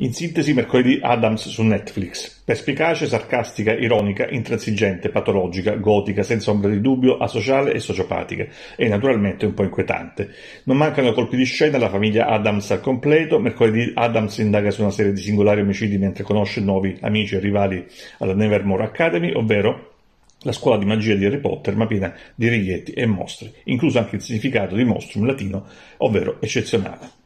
In sintesi, mercoledì Adams su Netflix. Perspicace, sarcastica, ironica, intransigente, patologica, gotica, senza ombra di dubbio, asociale e sociopatica. E naturalmente un po' inquietante. Non mancano colpi di scena, la famiglia Adams al completo. Mercoledì Adams indaga su una serie di singolari omicidi mentre conosce nuovi amici e rivali alla Nevermore Academy, ovvero la scuola di magia di Harry Potter, ma piena di riglietti e mostri, incluso anche il significato di mostrum latino, ovvero eccezionale.